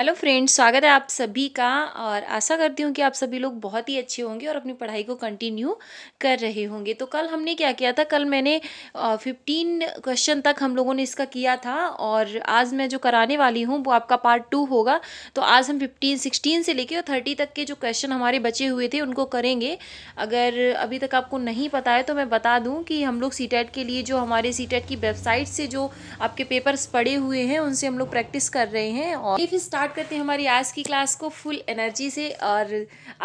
hello friends स्वागत है आप सभी का और आशा करती हूँ कि आप सभी लोग बहुत ही अच्छे होंगे और अपनी पढ़ाई को कंटिन्यू कर रहे होंगे तो कल हमने क्या किया था कल मैंने फिफ्टीन क्वेश्चन तक हम लोगों ने इसका किया था और आज मैं जो कराने वाली हूँ वो आपका पार्ट टू होगा तो आज हम फिफ्टीन सिक्सटीन से लेके और थर्टी तक के जो क्वेश्चन हमारे बचे हुए थे उनको करेंगे अगर अभी तक आपको नहीं पता है तो मैं बता दूँ कि हम लोग सी e के लिए जो हमारे सी e की वेबसाइट से जो आपके पेपर्स पड़े हुए हैं उनसे हम लोग प्रैक्टिस कर रहे हैं और इफ़ स्टार्ट स्टार्ट करते हैं हमारी आज की क्लास को फुल एनर्जी से और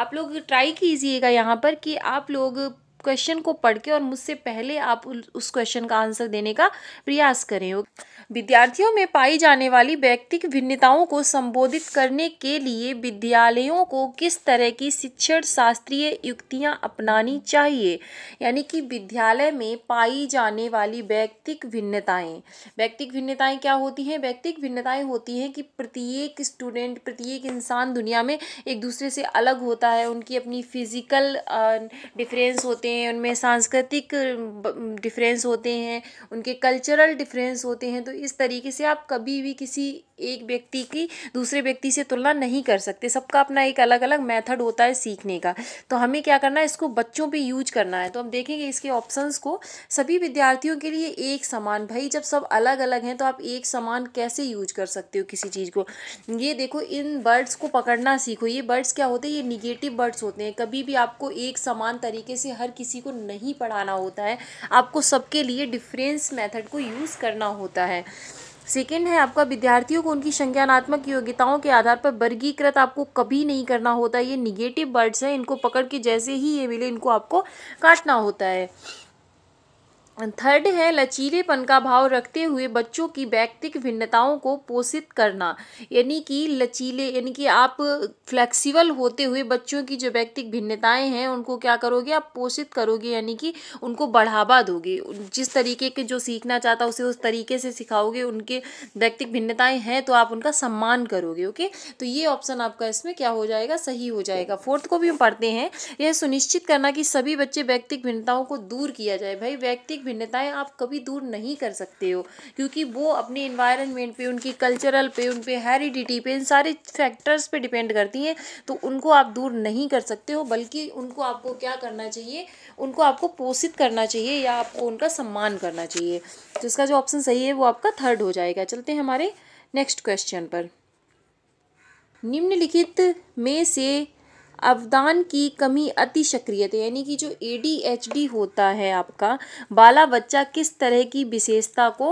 आप लोग ट्राई कीजिएगा यहाँ पर कि आप लोग क्वेश्चन को पढ़ के और मुझसे पहले आप उस क्वेश्चन का आंसर देने का प्रयास करें विद्यार्थियों में पाई जाने वाली व्यक्तिक भिन्नताओं को संबोधित करने के लिए विद्यालयों को किस तरह की शिक्षण शास्त्रीय युक्तियां अपनानी चाहिए यानी कि विद्यालय में पाई जाने वाली व्यक्तिक भिन्नताएं व्यक्तिक भिन्नताएं क्या होती हैं व्यक्तिक भिन्नताएं होती हैं कि प्रत्येक स्टूडेंट प्रत्येक इंसान दुनिया में एक दूसरे से अलग होता है उनकी अपनी फिजिकल डिफरेंस होते होते हैं उनमें सांस्कृतिक डिफ़रेंस होते हैं उनके कल्चरल डिफ़रेंस होते हैं तो इस तरीके से आप कभी भी किसी एक व्यक्ति की दूसरे व्यक्ति से तुलना नहीं कर सकते सबका अपना एक अलग अलग मेथड होता है सीखने का तो हमें क्या करना है इसको बच्चों पे यूज करना है तो हम देखेंगे इसके ऑप्शंस को सभी विद्यार्थियों के लिए एक समान भाई जब सब अलग अलग हैं तो आप एक समान कैसे यूज कर सकते हो किसी चीज़ को ये देखो इन बर्ड्स को पकड़ना सीखो ये बर्ड्स क्या होते हैं ये निगेटिव बर्ड्स होते हैं कभी भी आपको एक समान तरीके से हर किसी को नहीं पढ़ाना होता है आपको सबके लिए डिफरेंस मेथड को यूज़ करना होता है सेकेंड है आपका विद्यार्थियों को उनकी संज्ञानात्मक योग्यताओं के आधार पर वर्गीकृत आपको कभी नहीं करना होता ये निगेटिव वर्ड्स हैं इनको पकड़ के जैसे ही ये मिले इनको आपको काटना होता है थर्ड है लचीलेपन का भाव रखते हुए बच्चों की व्यक्तिक भिन्नताओं को पोषित करना यानी कि लचीले यानी कि आप फ्लेक्सिबल होते हुए बच्चों की जो व्यक्तिक भिन्नताएं हैं उनको क्या करोगे आप पोषित करोगे यानी कि उनको बढ़ावा दोगे जिस तरीके के जो सीखना चाहता उसे उस तरीके से सिखाओगे उनके व्यक्तिक भिन्नताएँ हैं तो आप उनका सम्मान करोगे ओके तो ये ऑप्शन आपका इसमें क्या हो जाएगा सही हो जाएगा फोर्थ को भी हम पढ़ते हैं यह सुनिश्चित करना कि सभी बच्चे व्यक्तिक भिन्नताओं को दूर किया जाए भाई व्यक्तिक भिन्नताएं आप कभी दूर नहीं कर सकते हो क्योंकि वो अपने इन्वायरमेंट पे उनकी कल्चरल पे उन पर हेरिडिटी पे इन सारे फैक्टर्स पे डिपेंड करती हैं तो उनको आप दूर नहीं कर सकते हो बल्कि उनको आपको क्या करना चाहिए उनको आपको पोषित करना चाहिए या आपको उनका सम्मान करना चाहिए तो इसका जो ऑप्शन सही है वो आपका थर्ड हो जाएगा चलते हैं हमारे नेक्स्ट क्वेश्चन पर निम्नलिखित में से अवदान की कमी अति थे यानी कि जो ए होता है आपका बाला बच्चा किस तरह की विशेषता को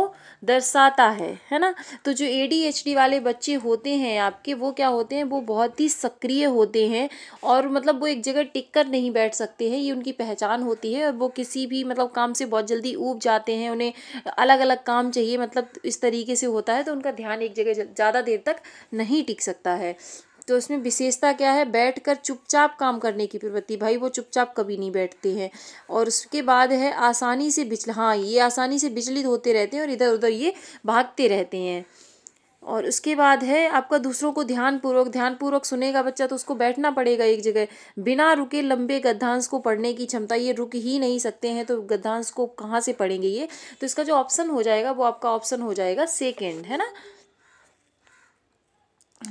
दर्शाता है है ना तो जो ए वाले बच्चे होते हैं आपके वो क्या होते हैं वो बहुत ही सक्रिय होते हैं और मतलब वो एक जगह टिक कर नहीं बैठ सकते हैं ये उनकी पहचान होती है और वो किसी भी मतलब काम से बहुत जल्दी ऊब जाते हैं उन्हें अलग अलग काम चाहिए मतलब इस तरीके से होता है तो उनका ध्यान एक जगह ज़्यादा देर तक नहीं टिक सकता है तो इसमें विशेषता क्या है बैठकर चुपचाप काम करने की प्रवृत्ति भाई वो चुपचाप कभी नहीं बैठते हैं और उसके बाद है आसानी से बिचल हाँ ये आसानी से विचलित होते रहते हैं और इधर उधर ये भागते रहते हैं और उसके बाद है आपका दूसरों को ध्यानपूर्वक ध्यानपूर्वक सुनेगा बच्चा तो उसको बैठना पड़ेगा एक जगह बिना रुके लंबे गद्यांश को पढ़ने की क्षमता ये रुक ही नहीं सकते हैं तो गद्यांश को कहाँ से पढ़ेंगे ये तो इसका जो ऑप्शन हो जाएगा वो आपका ऑप्शन हो जाएगा सेकेंड है ना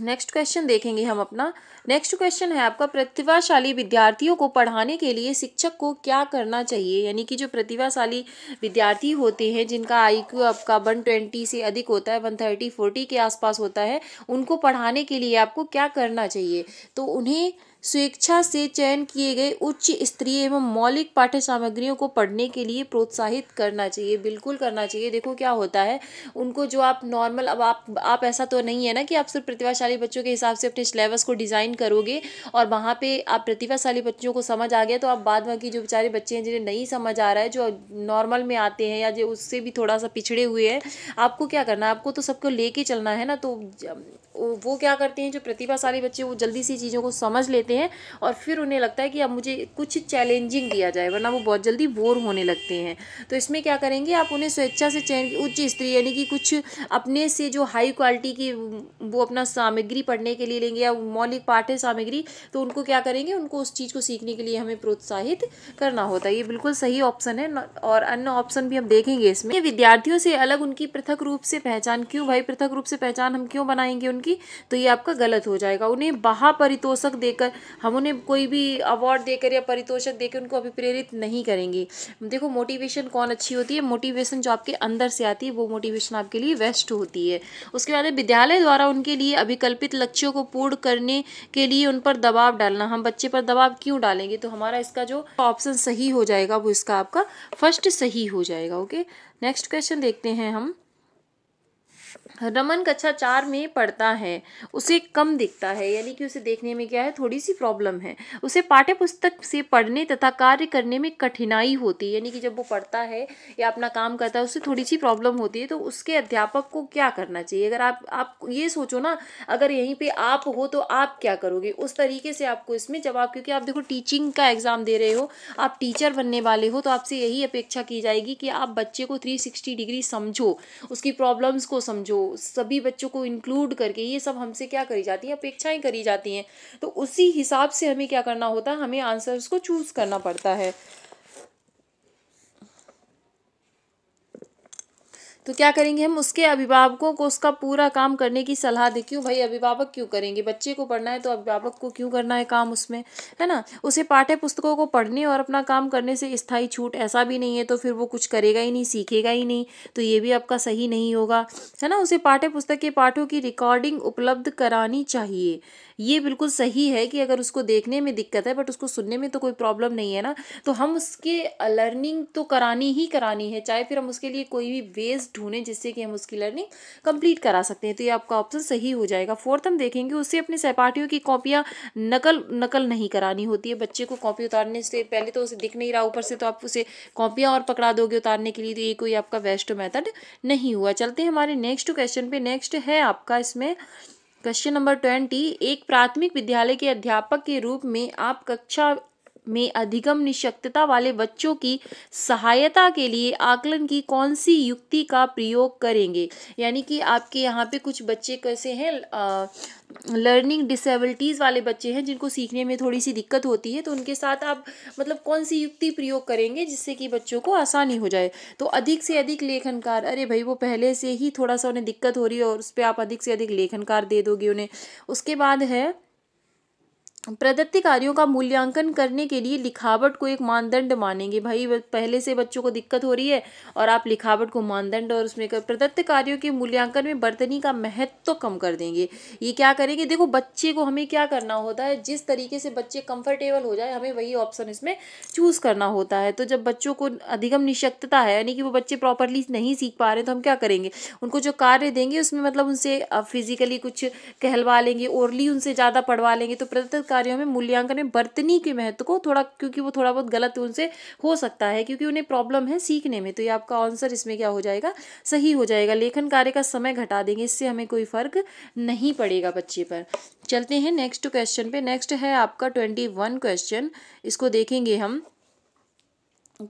नेक्स्ट क्वेश्चन देखेंगे हम अपना नेक्स्ट क्वेश्चन है आपका प्रतिभाशाली विद्यार्थियों को पढ़ाने के लिए शिक्षक को क्या करना चाहिए यानी कि जो प्रतिभाशाली विद्यार्थी होते हैं जिनका आईक्यू आपका वन ट्वेंटी से अधिक होता है वन थर्टी फोर्टी के आसपास होता है उनको पढ़ाने के लिए आपको क्या करना चाहिए तो उन्हें स्वेच्छा से चयन किए गए उच्च स्तरीय एवं मौलिक पाठ्य सामग्रियों को पढ़ने के लिए प्रोत्साहित करना चाहिए बिल्कुल करना चाहिए देखो क्या होता है उनको जो आप नॉर्मल अब आप आप ऐसा तो नहीं है ना कि आप सिर्फ प्रतिभाशाली बच्चों के हिसाब से अपने सिलेबस को डिज़ाइन करोगे और वहाँ पर आप प्रतिभाशाली बच्चों को समझ आ गया तो आप बाद में की जो बेचारे बच्चे हैं जिन्हें नहीं समझ आ रहा है जो नॉर्मल में आते हैं या जो उससे भी थोड़ा सा पिछड़े हुए हैं आपको क्या करना है आपको तो सबको ले चलना है ना तो वो क्या करते हैं जो प्रतिभाशाली बच्चे वो जल्दी सी चीज़ों को समझ लेते हैं हैं और फिर उन्हें लगता है कि अब मुझे कुछ चैलेंजिंग दिया जाए वरना वो बहुत जल्दी बोर होने लगते हैं तो इसमें क्या करेंगे आप उन्हें स्वेच्छा से चयन उच्च स्त्री यानी कि कुछ अपने से जो हाई क्वालिटी की वो अपना सामग्री पढ़ने के लिए लेंगे या मौलिक पाठ है सामग्री तो उनको क्या करेंगे उनको उस चीज़ को सीखने के लिए हमें प्रोत्साहित करना होता है ये बिल्कुल सही ऑप्शन है और अन्य ऑप्शन भी हम देखेंगे इसमें विद्यार्थियों से अलग उनकी पृथक रूप से पहचान क्यों भाई पृथक रूप से पहचान हम क्यों बनाएंगे उनकी तो ये आपका गलत हो जाएगा उन्हें बाहा परितोषक देकर हम उन्हें कोई भी अवार्ड देकर या परितोषक देकर उनको अभिप्रेरित नहीं करेंगे देखो मोटिवेशन कौन अच्छी होती है मोटिवेशन जो आपके अंदर से आती है वो मोटिवेशन आपके लिए बेस्ट होती है उसके बाद विद्यालय द्वारा उनके लिए अभिकल्पित लक्ष्यों को पूर्ण करने के लिए उन पर दबाव डालना हम बच्चे पर दबाव क्यों डालेंगे तो हमारा इसका जो ऑप्शन सही हो जाएगा वो इसका आपका फर्स्ट सही हो जाएगा ओके नेक्स्ट क्वेश्चन देखते हैं हम रमन कक्षा चार में पढ़ता है उसे कम दिखता है यानी कि उसे देखने में क्या है थोड़ी सी प्रॉब्लम है उसे पाठ्य पुस्तक से पढ़ने तथा कार्य करने में कठिनाई होती है यानी कि जब वो पढ़ता है या अपना काम करता है उसे थोड़ी सी प्रॉब्लम होती है तो उसके अध्यापक को क्या करना चाहिए अगर आप आप ये सोचो ना अगर यहीं पर आप हो तो आप क्या करोगे उस तरीके से आपको इसमें जब आप क्योंकि आप देखो टीचिंग का एग्ज़ाम दे रहे हो आप टीचर बनने वाले हो तो आपसे यही अपेक्षा की जाएगी कि आप बच्चे को थ्री डिग्री समझो उसकी प्रॉब्लम्स को समझो जो सभी बच्चों को इंक्लूड करके ये सब हमसे क्या करी जाती है अपेक्षाएं करी जाती हैं तो उसी हिसाब से हमें क्या करना होता है हमें आंसर्स को चूज़ करना पड़ता है तो क्या करेंगे हम उसके अभिभावकों को उसका पूरा काम करने की सलाह दे क्यों भाई अभिभावक क्यों करेंगे बच्चे को पढ़ना है तो अभिभावक को क्यों करना है काम उसमें है ना उसे पाठ्य पुस्तकों को पढ़ने और अपना काम करने से स्थायी छूट ऐसा भी नहीं है तो फिर वो कुछ करेगा ही नहीं सीखेगा ही नहीं तो ये भी आपका सही नहीं होगा है ना उसे पाठ्य पुस्तक के पाठों की रिकॉर्डिंग उपलब्ध करानी चाहिए ये बिल्कुल सही है कि अगर उसको देखने में दिक्कत है बट उसको सुनने में तो कोई प्रॉब्लम नहीं है ना तो हम उसके लर्निंग तो करानी ही करानी है चाहे फिर हम उसके लिए कोई भी वेस्ट ढूंढें जिससे कि हम उसकी लर्निंग कंप्लीट करा सकते हैं तो ये आपका ऑप्शन सही हो जाएगा फोर्थ हम देखेंगे उससे अपने सहपाठियों की कॉपियाँ नकल नकल नहीं करानी होती है बच्चे को कॉपी उतारने से पहले तो उसे दिख नहीं रहा ऊपर से तो आप उसे कॉपियाँ और पकड़ा दोगे उतारने के लिए तो ये कोई आपका वेस्ट मैथड नहीं हुआ चलते हैं हमारे नेक्स्ट क्वेश्चन पे नेक्स्ट है आपका इसमें क्वेश्चन नंबर ट्वेंटी एक प्राथमिक विद्यालय के अध्यापक के रूप में आप कक्षा में अधिगम निशक्तता वाले बच्चों की सहायता के लिए आकलन की कौन सी युक्ति का प्रयोग करेंगे यानी कि आपके यहाँ पे कुछ बच्चे कैसे हैं लर्निंग डिसेबिलिटीज़ वाले बच्चे हैं जिनको सीखने में थोड़ी सी दिक्कत होती है तो उनके साथ आप मतलब कौन सी युक्ति प्रयोग करेंगे जिससे कि बच्चों को आसानी हो जाए तो अधिक से अधिक लेखनकार अरे भाई वो पहले से ही थोड़ा सा उन्हें दिक्कत हो रही है और उस पर आप अधिक से अधिक लेखनकार दे दोगे उन्हें उसके बाद है कार्यों का मूल्यांकन करने के लिए लिखावट को एक मानदंड मानेंगे भाई पहले से बच्चों को दिक्कत हो रही है और आप लिखावट को मानदंड और उसमें कर प्रदत्त कार्यों के मूल्यांकन में बर्तनी का महत्व तो कम कर देंगे ये क्या करेंगे देखो बच्चे को हमें क्या करना होता है जिस तरीके से बच्चे कंफर्टेबल हो जाए हमें वही ऑप्शन इसमें चूज़ करना होता है तो जब बच्चों को अधिगम निशक्तता है यानी कि वो बच्चे प्रॉपरली नहीं सीख पा रहे तो हम क्या करेंगे उनको जो कार्य देंगे उसमें मतलब उनसे फिजिकली कुछ कहलवा लेंगे ओरली उनसे ज़्यादा पढ़वा लेंगे तो प्रदत्त कार्यों में मूल्यांकन में बर्तनी के महत्व को थोड़ा क्योंकि वो थोड़ा बहुत गलत उनसे हो सकता है क्योंकि उन्हें प्रॉब्लम है सीखने में तो ये आपका आंसर इसमें क्या हो जाएगा सही हो जाएगा लेखन कार्य का समय घटा देंगे इससे हमें कोई फ़र्क नहीं पड़ेगा बच्चे पर चलते हैं नेक्स्ट क्वेश्चन पे नेक्स्ट है आपका ट्वेंटी वन क्वेश्चन इसको देखेंगे हम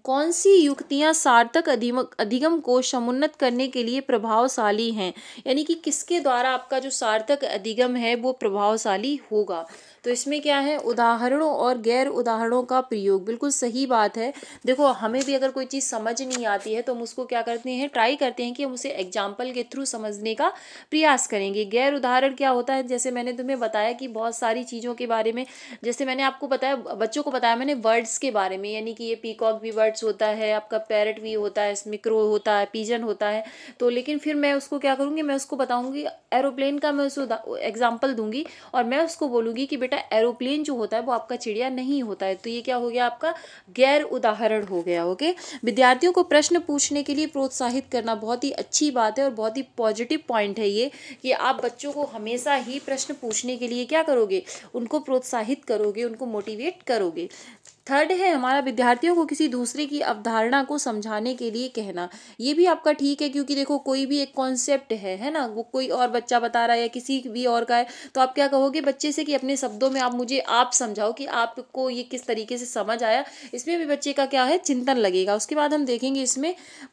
कौन सी युक्तियाँ सार्थक अधिम अधिगम को समुन्नत करने के लिए प्रभावशाली हैं यानी कि किसके द्वारा आपका जो सार्थक अधिगम है वो प्रभावशाली होगा तो इसमें क्या है उदाहरणों और गैर उदाहरणों का प्रयोग बिल्कुल सही बात है देखो हमें भी अगर कोई चीज़ समझ नहीं आती है तो हम उसको क्या करते हैं ट्राई करते हैं कि हम उसे एग्जाम्पल के थ्रू समझने का प्रयास करेंगे गैर उदाहरण क्या होता है जैसे मैंने तुम्हें बताया कि बहुत सारी चीज़ों के बारे में जैसे मैंने आपको बताया बच्चों को बताया मैंने वर्ड्स के बारे में यानी कि ये पीकॉक भी बर्ड्स होता है आपका पैरट भी होता है इसमें क्रो होता है पीजन होता है तो लेकिन फिर मैं उसको क्या करूँगी मैं उसको बताऊँगी एरोप्लेन का मैं उसको एग्जाम्पल दूंगी और मैं उसको बोलूँगी कि बेटा एरोप्लेन जो होता है वो आपका चिड़िया नहीं होता है तो ये क्या हो गया आपका गैर उदाहरण हो गया ओके विद्यार्थियों को प्रश्न पूछने के लिए प्रोत्साहित करना बहुत ही अच्छी बात है और बहुत ही पॉजिटिव पॉइंट है ये कि आप बच्चों को हमेशा ही प्रश्न पूछने के लिए क्या करोगे उनको प्रोत्साहित करोगे उनको मोटिवेट करोगे थर्ड है हमारा विद्यार्थियों को किसी दूसरे की अवधारणा को समझाने के लिए कहना ये भी आपका ठीक है क्योंकि देखो कोई भी एक कॉन्सेप्ट है है ना वो कोई और बच्चा बता रहा है या किसी भी और का है तो आप क्या कहोगे बच्चे से कि अपने शब्दों में आप मुझे आप समझाओ कि आपको ये किस तरीके से समझ आया इसमें भी बच्चे का क्या है चिंतन लगेगा उसके बाद हम देखेंगे इसमें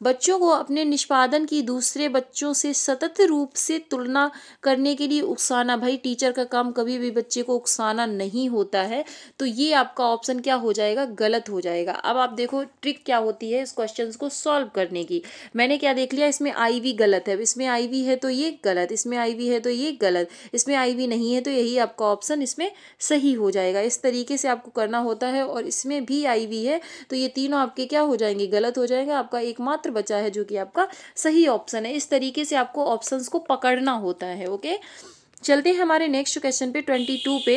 बच्चों को अपने निष्पादन की दूसरे बच्चों से सतत रूप से तुलना करने के लिए उकसाना भाई टीचर का काम कभी भी बच्चे को उकसाना नहीं होता है तो ये आपका ऑप्शन क्या हो जाए जाएगा गलत हो जाएगा अब आप देखो ट्रिक क्या होती है इस क्वेश्चन को सॉल्व करने की मैंने क्या देख लिया इसमें आई गलत है इसमें आई है तो ये गलत इसमें आई है तो ये गलत इसमें आई नहीं है तो यही आपका ऑप्शन इसमें सही हो जाएगा इस तरीके से आपको करना होता है और इसमें भी आई है तो ये तीनों आपके क्या हो जाएंगे गलत हो जाएंगे आपका एकमात्र बचा है जो कि आपका सही ऑप्शन है इस तरीके से आपको ऑप्शंस को पकड़ना होता है ओके चलते हैं हमारे नेक्स्ट क्वेश्चन पे ट्वेंटी टू पे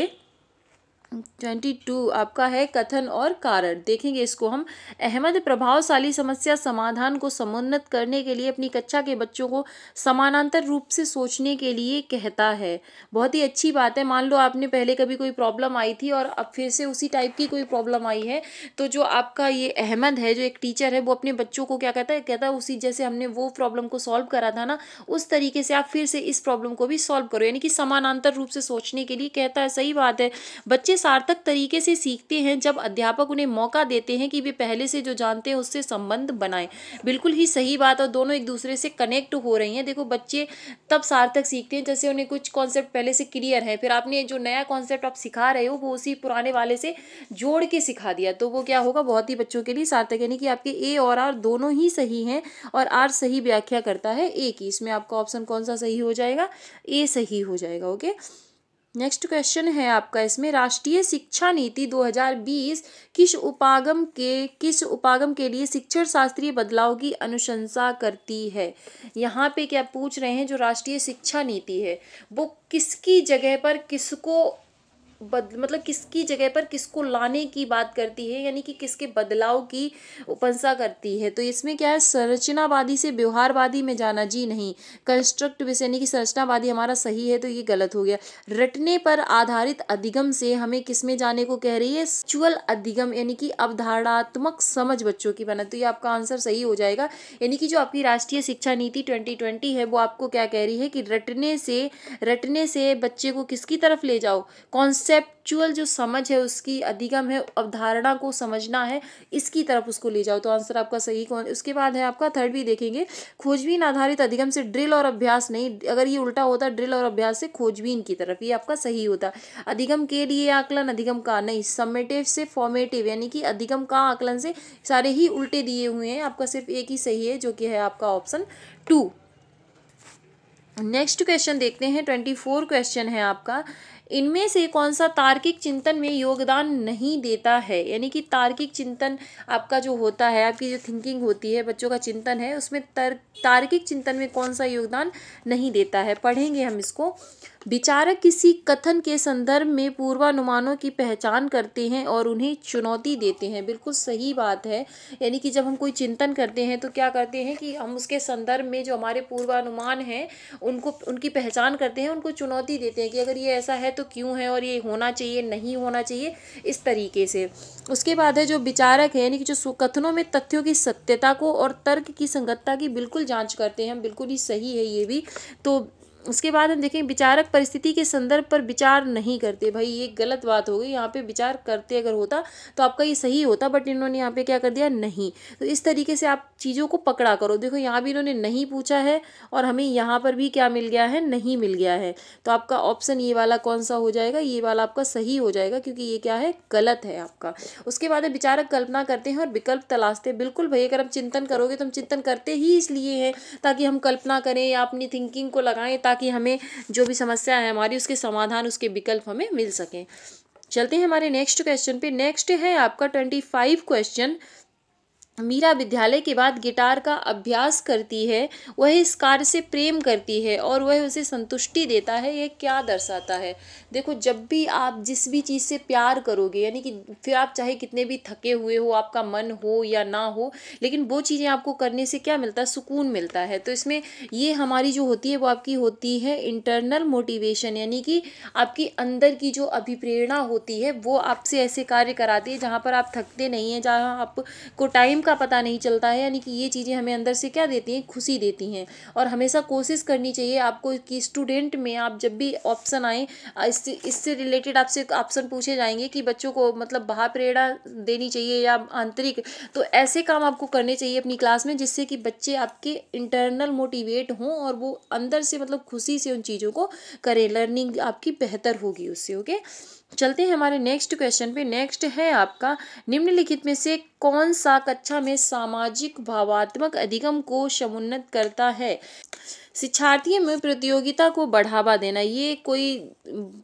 ट्वेंटी टू आपका है कथन और कारण देखेंगे इसको हम अहमद प्रभावशाली समस्या समाधान को समुन्नत करने के लिए अपनी कक्षा के बच्चों को समानांतर रूप से सोचने के लिए कहता है बहुत ही अच्छी बात है मान लो आपने पहले कभी कोई प्रॉब्लम आई थी और अब फिर से उसी टाइप की कोई प्रॉब्लम आई है तो जो आपका ये अहमद है जो एक टीचर है वो अपने बच्चों को क्या कहता है कहता है उसी जैसे हमने वो प्रॉब्लम को सॉल्व करा था ना उस तरीके से आप फिर से इस प्रॉब्लम को भी सॉल्व करो यानी कि समानांतर रूप से सोचने के लिए कहता है सही बात है बच्चे सार्थक तरीके से सीखते हैं जब अध्यापक उन्हें मौका देते हैं कि वे पहले से जो जानते हैं उससे संबंध बनाएं बिल्कुल ही सही बात और दोनों एक दूसरे से कनेक्ट हो रही हैं देखो बच्चे तब सार्थक सीखते हैं जैसे उन्हें कुछ कॉन्सेप्ट पहले से क्लियर है फिर आपने जो नया कॉन्सेप्ट आप सिखा रहे हो वो उसी पुराने वाले से जोड़ के सिखा दिया तो वो क्या होगा बहुत ही बच्चों के लिए सार्थक यानी कि आपके ए और आर दोनों ही सही हैं और आर सही व्याख्या करता है ए की इसमें आपका ऑप्शन कौन सा सही हो जाएगा ए सही हो जाएगा ओके नेक्स्ट क्वेश्चन है आपका इसमें राष्ट्रीय शिक्षा नीति 2020 किस उपागम के किस उपागम के लिए शिक्षण शास्त्रीय बदलाव की अनुशंसा करती है यहाँ पे क्या पूछ रहे हैं जो राष्ट्रीय शिक्षा नीति है वो किसकी जगह पर किसको बद मतलब किसकी जगह पर किसको लाने की बात करती है यानी कि किसके बदलाव की उपंसा करती है तो इसमें क्या है संरचनावादी से व्यवहारवादी में जाना जी नहीं कंस्ट्रक्टिविस्ट यानी कि संरचनावादी हमारा सही है तो ये गलत हो गया रटने पर आधारित अधिगम से हमें किस में जाने को कह रही है स्चुअल अधिगम यानी कि अवधारणात्मक समझ बच्चों की बना तो ये आपका आंसर सही हो जाएगा यानी कि जो आपकी राष्ट्रीय शिक्षा नीति ट्वेंटी ट्वेंटी है वो आपको क्या कह रही है कि रटने से रटने से बच्चे को किसकी तरफ ले जाओ कौन कंसेप्चुअल जो समझ है उसकी अधिगम है अवधारणा को समझना है इसकी तरफ उसको ले जाओ तो आंसर आपका सही कौन उसके बाद है आपका थर्ड भी देखेंगे खोजबीन आधारित अधिगम से ड्रिल और अभ्यास नहीं अगर ये उल्टा होता ड्रिल और अभ्यास से खोजबीन की तरफ ये आपका सही होता अधिगम के लिए आकलन अधिगम का नहीं समेटिव से फॉर्मेटिव यानी कि अधिगम का आकलन से सारे ही उल्टे दिए हुए हैं आपका सिर्फ एक ही सही है जो कि है आपका ऑप्शन टू नेक्स्ट क्वेश्चन देखते हैं ट्वेंटी फोर क्वेश्चन है आपका इनमें से कौन सा तार्किक चिंतन में योगदान नहीं देता है यानी कि तार्किक चिंतन आपका जो होता है आपकी जो थिंकिंग होती है बच्चों का चिंतन है उसमें तर्क तार्किक चिंतन में कौन सा योगदान नहीं देता है पढ़ेंगे हम इसको विचारक किसी कथन के संदर्भ में पूर्वानुमानों की पहचान करते हैं और उन्हें चुनौती देते हैं बिल्कुल सही बात है यानी कि जब हम कोई चिंतन करते हैं तो क्या करते हैं कि हम उसके संदर्भ में जो हमारे पूर्वानुमान हैं उनको उनकी पहचान करते हैं उनको चुनौती देते हैं कि अगर ये ऐसा है तो क्यों है और ये होना चाहिए नहीं होना चाहिए इस तरीके से उसके बाद है जो विचारक है यानी कि जो कथनों में तथ्यों की सत्यता को और तर्क की संगतता की बिल्कुल जांच करते हैं बिल्कुल ही सही है ये भी तो उसके बाद हम देखें विचारक परिस्थिति के संदर्भ पर विचार नहीं करते भाई ये गलत बात हो गई यहाँ पे विचार करते अगर होता तो आपका ये सही होता बट इन्होंने यहाँ पे क्या कर दिया नहीं तो इस तरीके से आप चीज़ों को पकड़ा करो देखो यहाँ भी इन्होंने नहीं पूछा है और हमें यहाँ पर भी क्या मिल गया है नहीं मिल गया है तो आपका ऑप्शन ये वाला कौन सा हो जाएगा ये वाला आपका सही हो जाएगा क्योंकि ये क्या है गलत है आपका उसके बाद विचारक कल्पना करते हैं और विकल्प तलाशते बिल्कुल भाई अगर हम चिंतन करोगे तो हम चिंतन करते ही इसलिए हैं ताकि हम कल्पना करें या अपनी थिंकिंग को लगाएं ताकि ताकि हमें जो भी समस्या है हमारी उसके समाधान उसके विकल्प हमें मिल सकें चलते हैं हमारे नेक्स्ट क्वेश्चन पे नेक्स्ट है आपका ट्वेंटी फाइव क्वेश्चन मीरा विद्यालय के बाद गिटार का अभ्यास करती है वह इस कार्य से प्रेम करती है और वह उसे संतुष्टि देता है यह क्या दर्शाता है देखो जब भी आप जिस भी चीज़ से प्यार करोगे यानी कि फिर आप चाहे कितने भी थके हुए हो आपका मन हो या ना हो लेकिन वो चीज़ें आपको करने से क्या मिलता है सुकून मिलता है तो इसमें ये हमारी जो होती है वो आपकी होती है इंटरनल मोटिवेशन यानी कि आपकी अंदर की जो अभिप्रेरणा होती है वो आपसे ऐसे कार्य कराती है जहाँ पर आप थकते नहीं हैं जहाँ आपको टाइम का पता नहीं चलता है यानी कि ये चीज़ें हमें अंदर से क्या देती हैं खुशी देती हैं और हमेशा कोशिश करनी चाहिए आपको कि स्टूडेंट में आप जब भी ऑप्शन आए इससे रिलेटेड आपसे ऑप्शन पूछे जाएंगे कि बच्चों को मतलब बाहर प्रेरणा देनी चाहिए या आंतरिक तो ऐसे काम आपको करने चाहिए अपनी क्लास में जिससे कि बच्चे आपके इंटरनल मोटिवेट हों और वो अंदर से मतलब खुशी से उन चीज़ों को करें लर्निंग आपकी बेहतर होगी उससे ओके चलते हैं हमारे नेक्स्ट क्वेश्चन पे नेक्स्ट है आपका निम्नलिखित में से कौन सा कक्षा में सामाजिक भावात्मक अधिगम को समुन्नत करता है शिक्षार्थियों में प्रतियोगिता को बढ़ावा देना ये कोई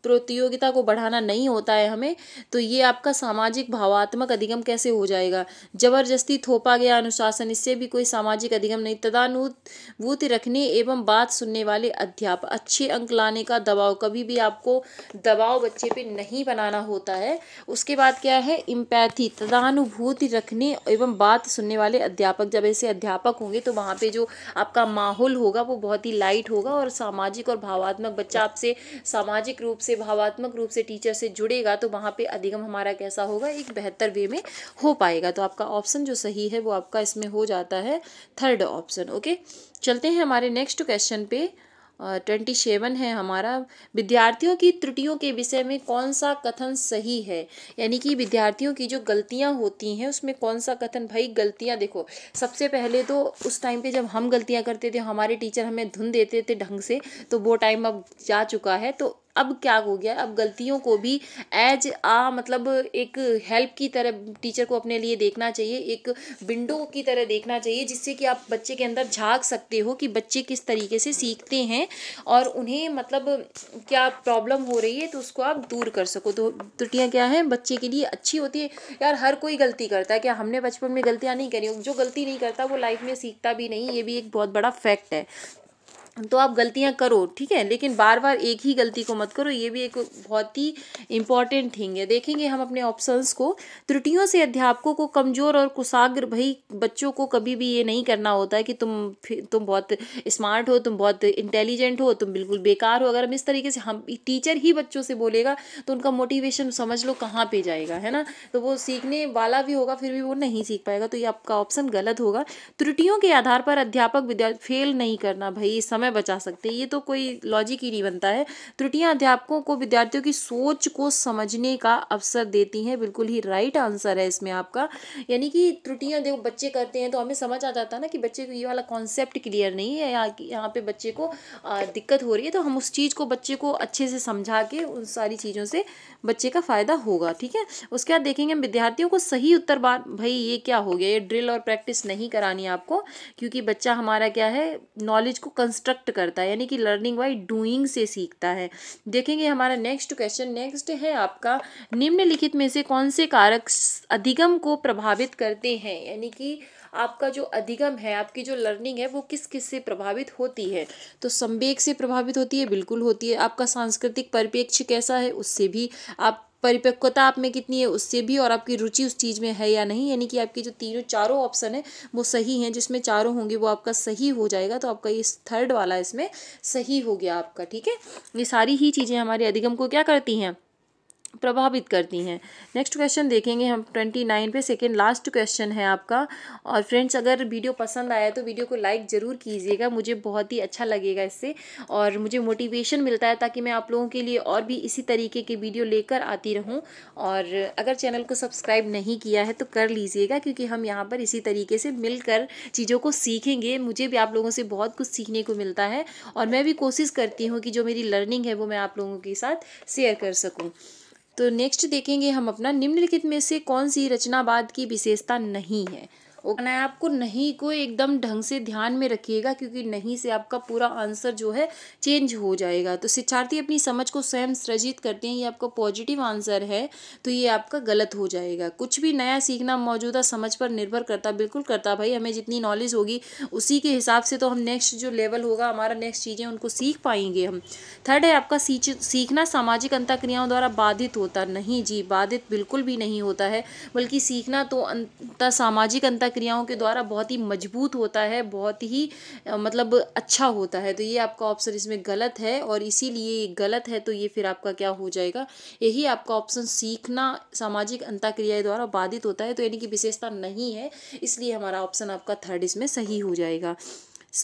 प्रतियोगिता को बढ़ाना नहीं होता है हमें तो ये आपका सामाजिक भावात्मक अधिगम कैसे हो जाएगा जबरदस्ती थोपा गया अनुशासन इससे भी कोई सामाजिक अधिगम नहीं तदानुभूति रखने एवं बात सुनने वाले अध्यापक अच्छे अंक लाने का दबाव कभी भी आपको दबाव बच्चे पर नहीं बनाना होता है उसके बाद क्या है इम्पैथी तदानुभूति रखने एवं बात सुनने वाले अध्यापक जब ऐसे अध्यापक होंगे तो वहाँ पर जो आपका माहौल होगा वो बहुत बहुत ही लाइट होगा और सामाजिक और भावात्मक बच्चा आपसे सामाजिक रूप से भावात्मक रूप से टीचर से जुड़ेगा तो वहाँ पे अधिगम हमारा कैसा होगा एक बेहतर वे में हो पाएगा तो आपका ऑप्शन जो सही है वो आपका इसमें हो जाता है थर्ड ऑप्शन ओके चलते हैं हमारे नेक्स्ट क्वेश्चन पे ट्वेंटी सेवन है हमारा विद्यार्थियों की त्रुटियों के विषय में कौन सा कथन सही है यानी कि विद्यार्थियों की जो गलतियाँ होती हैं उसमें कौन सा कथन भाई गलतियाँ देखो सबसे पहले तो उस टाइम पे जब हम गलतियाँ करते थे हमारे टीचर हमें धुन देते थे ढंग से तो वो टाइम अब जा चुका है तो अब क्या हो गया अब गलतियों को भी एज आ मतलब एक हेल्प की तरह टीचर को अपने लिए देखना चाहिए एक विंडो की तरह देखना चाहिए जिससे कि आप बच्चे के अंदर झाँक सकते हो कि बच्चे किस तरीके से सीखते हैं और उन्हें मतलब क्या प्रॉब्लम हो रही है तो उसको आप दूर कर सको तो त्रुटियाँ क्या हैं बच्चे के लिए अच्छी होती है यार हर कोई गलती करता है क्या हमने बचपन में गलतियाँ नहीं करी जो गलती नहीं करता वो लाइफ में सीखता भी नहीं ये भी एक बहुत बड़ा फैक्ट है तो आप गलतियां करो ठीक है लेकिन बार बार एक ही गलती को मत करो ये भी एक बहुत ही इंपॉर्टेंट थिंग है देखेंगे हम अपने ऑप्शंस को त्रुटियों से अध्यापकों को कमज़ोर और कुशाग्र भाई बच्चों को कभी भी ये नहीं करना होता है कि तुम तुम बहुत स्मार्ट हो तुम बहुत इंटेलिजेंट हो तुम बिल्कुल बेकार हो अगर हम इस तरीके से हम टीचर ही बच्चों से बोलेगा तो उनका मोटिवेशन समझ लो कहाँ पर जाएगा है ना तो वो सीखने वाला भी होगा फिर भी वो नहीं सीख पाएगा तो ये आपका ऑप्शन गलत होगा त्रुटियों के आधार पर अध्यापक विद्यार्थी फेल नहीं करना भाई समझ समय बचा सकते हैं ये तो कोई लॉजिक ही नहीं बनता है त्रुटियाँ अध्यापकों को विद्यार्थियों की सोच को समझने का अवसर देती हैं बिल्कुल ही राइट आंसर है इसमें आपका यानी कि त्रुटियाँ देखो बच्चे करते हैं तो हमें समझ आ जाता है ना कि बच्चे को ये वाला कॉन्सेप्ट क्लियर नहीं है यहाँ यहाँ पे बच्चे को दिक्कत हो रही है तो हम उस चीज़ को बच्चे को अच्छे से समझा के उन सारी चीज़ों से बच्चे का फ़ायदा होगा ठीक है उसके बाद देखेंगे हम विद्यार्थियों को सही उत्तर बार भाई ये क्या हो गया ये ड्रिल और प्रैक्टिस नहीं करानी आपको क्योंकि बच्चा हमारा क्या है नॉलेज को कंस्ट्रक्ट इंस्ट्रक्ट करता है यानी कि लर्निंग बाई डूइंग से सीखता है देखेंगे हमारा नेक्स्ट क्वेश्चन नेक्स्ट है आपका निम्नलिखित में से कौन से कारक अधिगम को प्रभावित करते हैं यानी कि आपका जो अधिगम है आपकी जो लर्निंग है वो किस किस से प्रभावित होती है तो संवेग से प्रभावित होती है बिल्कुल होती है आपका सांस्कृतिक परिप्रेक्ष्य कैसा है उससे भी आप परिपक्वता आप में कितनी है उससे भी और आपकी रुचि उस चीज़ में है या नहीं यानी कि आपकी जो तीनों चारों ऑप्शन है वो सही हैं जिसमें चारों होंगे वो आपका सही हो जाएगा तो आपका ये थर्ड वाला इसमें सही हो गया आपका ठीक है ये सारी ही चीज़ें हमारे अधिगम को क्या करती हैं प्रभावित करती हैं नेक्स्ट क्वेश्चन देखेंगे हम ट्वेंटी नाइन पे सेकेंड लास्ट क्वेश्चन है आपका और फ्रेंड्स अगर वीडियो पसंद आया तो वीडियो को लाइक ज़रूर कीजिएगा मुझे बहुत ही अच्छा लगेगा इससे और मुझे मोटिवेशन मिलता है ताकि मैं आप लोगों के लिए और भी इसी तरीके की वीडियो लेकर आती रहूँ और अगर चैनल को सब्सक्राइब नहीं किया है तो कर लीजिएगा क्योंकि हम यहाँ पर इसी तरीके से मिलकर चीज़ों को सीखेंगे मुझे भी आप लोगों से बहुत कुछ सीखने को मिलता है और मैं भी कोशिश करती हूँ कि जो मेरी लर्निंग है वो मैं आप लोगों के साथ शेयर कर सकूँ तो नेक्स्ट देखेंगे हम अपना निम्नलिखित में से कौन सी रचना बाद की विशेषता नहीं है ओके आपको नहीं को एकदम ढंग से ध्यान में रखिएगा क्योंकि नहीं से आपका पूरा आंसर जो है चेंज हो जाएगा तो शिक्षार्थी अपनी समझ को स्वयं सृजित करते हैं ये आपका पॉजिटिव आंसर है तो ये आपका गलत हो जाएगा कुछ भी नया सीखना मौजूदा समझ पर निर्भर करता बिल्कुल करता भाई हमें जितनी नॉलेज होगी उसी के हिसाब से तो हम नेक्स्ट जो लेवल होगा हमारा नेक्स्ट चीज़ें उनको सीख पाएंगे हम थर्ड है आपका सीखना सामाजिक अंतक्रियाओं द्वारा बाधित होता नहीं जी बाधित बिल्कुल भी नहीं होता है बल्कि सीखना तो अंत सामाजिक अंत क्रियाओं के द्वारा बहुत ही मजबूत होता है बहुत ही मतलब अच्छा होता है तो ये आपका ऑप्शन इसमें गलत है और इसीलिए गलत है तो ये फिर आपका क्या हो जाएगा यही आपका ऑप्शन सीखना सामाजिक अंताक्रिया द्वारा बाधित होता है तो यानी कि विशेषता नहीं है इसलिए हमारा ऑप्शन आपका थर्ड इसमें सही हो जाएगा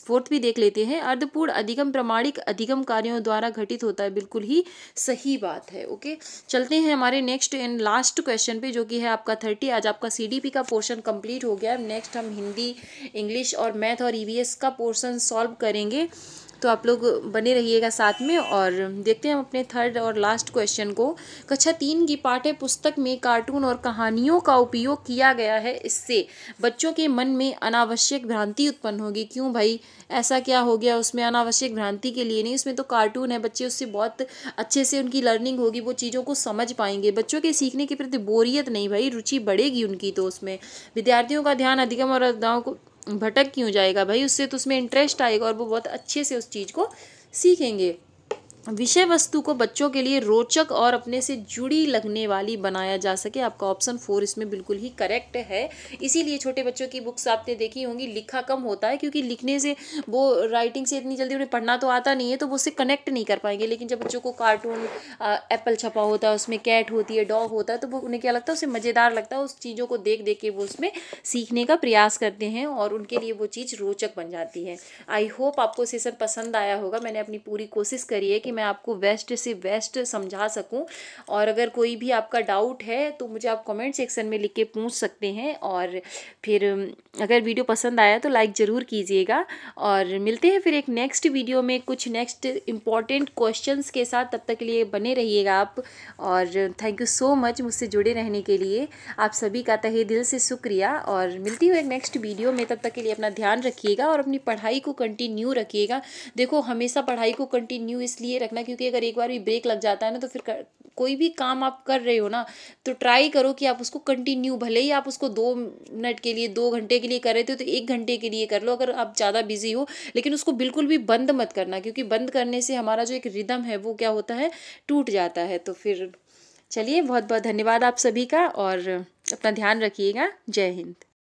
फोर्थ भी देख लेते हैं अर्धपूर्ण अधिगम प्रमाणिक अधिगम कार्यों द्वारा घटित होता है बिल्कुल ही सही बात है ओके चलते हैं हमारे नेक्स्ट एंड लास्ट क्वेश्चन पे जो कि है आपका थर्टी आज आपका सी का पोर्शन कंप्लीट हो गया नेक्स्ट हम हिंदी इंग्लिश और मैथ और ई e का पोर्सन सॉल्व करेंगे तो आप लोग बने रहिएगा साथ में और देखते हैं हम अपने थर्ड और लास्ट क्वेश्चन को कक्षा तीन की पाठ्य पुस्तक में कार्टून और कहानियों का उपयोग किया गया है इससे बच्चों के मन में अनावश्यक भ्रांति उत्पन्न होगी क्यों भाई ऐसा क्या हो गया उसमें अनावश्यक भ्रांति के लिए नहीं उसमें तो कार्टून है बच्चे उससे बहुत अच्छे से उनकी लर्निंग होगी वो चीज़ों को समझ पाएंगे बच्चों के सीखने के प्रति बोरियत नहीं भाई रुचि बढ़ेगी उनकी तो उसमें विद्यार्थियों का ध्यान अधिगम और अदाओं को भटक क्यों जाएगा भाई उससे तो उसमें इंटरेस्ट आएगा और वो बहुत अच्छे से उस चीज़ को सीखेंगे विषय वस्तु को बच्चों के लिए रोचक और अपने से जुड़ी लगने वाली बनाया जा सके आपका ऑप्शन फोर इसमें बिल्कुल ही करेक्ट है इसीलिए छोटे बच्चों की बुक्स आपने देखी होंगी लिखा कम होता है क्योंकि लिखने से वो राइटिंग से इतनी जल्दी उन्हें पढ़ना तो आता नहीं है तो वो उससे कनेक्ट नहीं कर पाएंगे लेकिन जब बच्चों को कार्टून एप्पल छपा होता है उसमें कैट होती है डॉग होता है तो वो उन्हें क्या लगता है उसे मज़ेदार लगता है उस चीज़ों को देख देख के वो उसमें सीखने का प्रयास करते हैं और उनके लिए वो चीज़ रोचक बन जाती है आई होप आपको सेसन पसंद आया होगा मैंने अपनी पूरी कोशिश करी है कि कि मैं आपको बेस्ट से बेस्ट समझा सकूं और अगर कोई भी आपका डाउट है तो मुझे आप कमेंट सेक्शन में लिख के पूछ सकते हैं और फिर अगर वीडियो पसंद आया तो लाइक ज़रूर कीजिएगा और मिलते हैं फिर एक नेक्स्ट वीडियो में कुछ नेक्स्ट इम्पॉर्टेंट क्वेश्चन के साथ तब तक के लिए बने रहिएगा आप और थैंक यू सो मच मुझसे जुड़े रहने के लिए आप सभी का तहे दिल से शुक्रिया और मिलती हूँ एक नेक्स्ट वीडियो में तब तक के लिए अपना ध्यान रखिएगा और अपनी पढ़ाई को कंटिन्यू रखिएगा देखो हमेशा पढ़ाई को कंटिन्यू इसलिए रखना क्योंकि अगर एक बार भी ब्रेक लग जाता है ना तो फिर कर, कोई भी काम आप कर रहे हो ना तो ट्राई करो कि आप उसको कंटिन्यू भले ही आप उसको दो मिनट के लिए दो घंटे के लिए कर रहे थे तो एक घंटे के लिए कर लो अगर आप ज़्यादा बिजी हो लेकिन उसको बिल्कुल भी बंद मत करना क्योंकि बंद करने से हमारा जो एक रिदम है वो क्या होता है टूट जाता है तो फिर चलिए बहुत बहुत धन्यवाद आप सभी का और अपना ध्यान रखिएगा जय हिंद